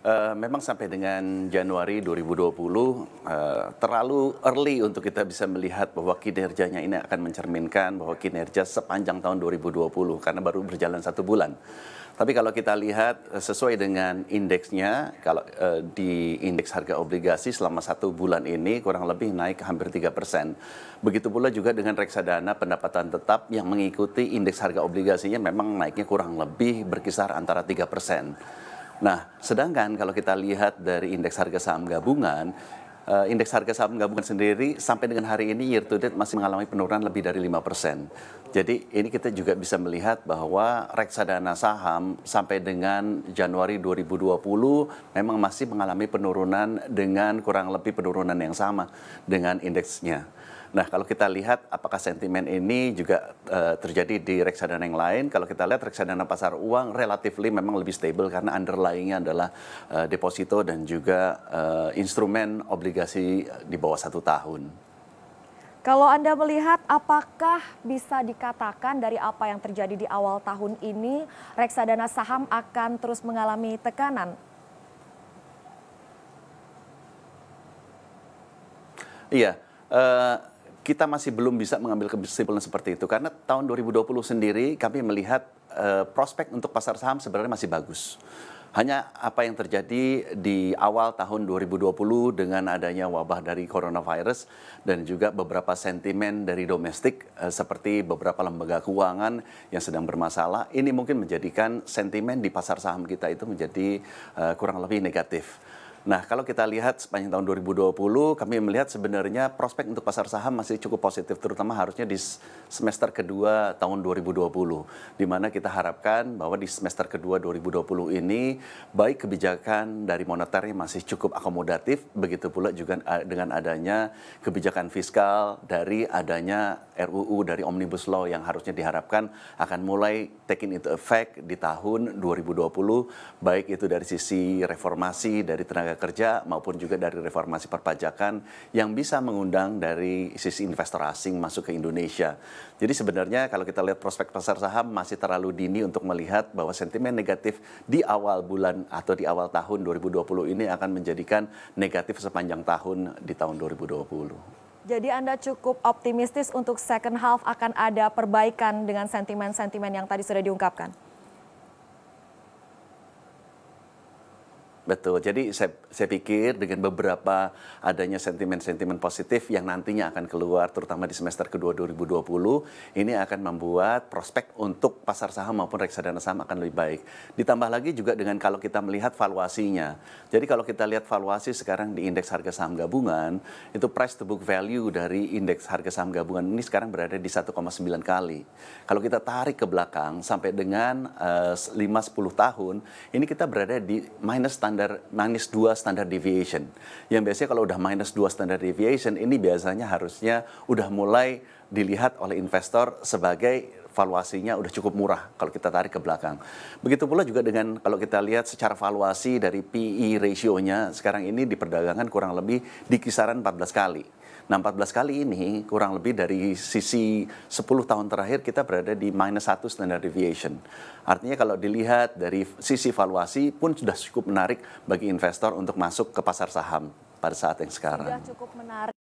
Uh, memang sampai dengan Januari 2020 uh, eh, terlalu early untuk kita bisa melihat bahwa kinerjanya ini akan mencerminkan bahwa kinerja sepanjang tahun 2020 karena baru berjalan satu bulan. Tapi kalau kita lihat uh, sesuai dengan indeksnya, kalau uh, di indeks harga obligasi selama satu bulan ini kurang lebih naik hampir tiga persen. Begitu pula juga dengan reksadana pendapatan tetap yang mengikuti indeks harga obligasinya memang naiknya kurang lebih berkisar antara tiga persen. Nah, sedangkan kalau kita lihat dari indeks harga saham gabungan, uh, indeks harga saham gabungan sendiri sampai dengan hari ini year to date masih mengalami penurunan lebih dari 5%. Jadi ini kita juga bisa melihat bahwa reksadana saham sampai dengan Januari 2020 memang masih mengalami penurunan dengan kurang lebih penurunan yang sama dengan indeksnya. Nah, kalau kita lihat apakah sentimen ini juga uh, terjadi di reksadana yang lain, kalau kita lihat reksadana pasar uang relatifly memang lebih stable karena underlyingnya adalah uh, deposito dan juga uh, instrumen obligasi di bawah satu tahun. Kalau Anda melihat apakah bisa dikatakan dari apa yang terjadi di awal tahun ini reksadana saham akan terus mengalami tekanan? Iya, uh, kita masih belum bisa mengambil kesimpulan seperti itu karena tahun 2020 sendiri kami melihat uh, prospek untuk pasar saham sebenarnya masih bagus. Hanya apa yang terjadi di awal tahun 2020 dengan adanya wabah dari coronavirus dan juga beberapa sentimen dari domestik eh, seperti beberapa lembaga keuangan yang sedang bermasalah ini mungkin menjadikan sentimen di pasar saham kita itu menjadi eh, kurang lebih negatif. Nah, kalau kita lihat sepanjang tahun 2020, kami melihat sebenarnya prospek untuk pasar saham masih cukup positif, terutama harusnya di semester kedua tahun 2020, di mana kita harapkan bahwa di semester kedua 2020 ini, baik kebijakan dari yang masih cukup akomodatif, begitu pula juga dengan adanya kebijakan fiskal dari adanya RUU dari Omnibus Law yang harusnya diharapkan akan mulai taking into effect di tahun 2020, baik itu dari sisi reformasi, dari tenaga tenaga kerja maupun juga dari reformasi perpajakan yang bisa mengundang dari sisi investor asing masuk ke Indonesia. Jadi sebenarnya kalau kita lihat prospek pasar saham masih terlalu dini untuk melihat bahwa sentimen negatif di awal bulan atau di awal tahun 2020 ini akan menjadikan negatif sepanjang tahun di tahun 2020. Jadi Anda cukup optimistis untuk second half akan ada perbaikan dengan sentimen-sentimen yang tadi sudah diungkapkan? Betul. Jadi saya, saya pikir dengan beberapa adanya sentimen-sentimen positif yang nantinya akan keluar terutama di semester kedua 2020 ini akan membuat prospek untuk pasar saham maupun reksadana saham akan lebih baik. Ditambah lagi juga dengan kalau kita melihat valuasinya. Jadi kalau kita lihat valuasi sekarang di indeks harga saham gabungan itu price to book value dari indeks harga saham gabungan ini sekarang berada di 1,9 kali. Kalau kita tarik ke belakang sampai dengan uh, 5 10 tahun ini kita berada di minus standar standar minus 2 standar deviation. Yang biasanya kalau udah minus 2 standar deviation ini biasanya harusnya udah mulai dilihat oleh investor sebagai valuasinya udah cukup murah kalau kita tarik ke belakang. Begitu pula juga dengan kalau kita lihat secara valuasi dari PE ratio-nya sekarang ini di perdagangan kurang lebih di kisaran 14 kali. Nah, 14 kali ini kurang lebih dari sisi 10 tahun terakhir kita berada di minus 1 standard deviation. Artinya kalau dilihat dari sisi valuasi pun sudah cukup menarik bagi investor untuk masuk ke pasar saham pada saat yang sekarang. Sudah cukup menarik.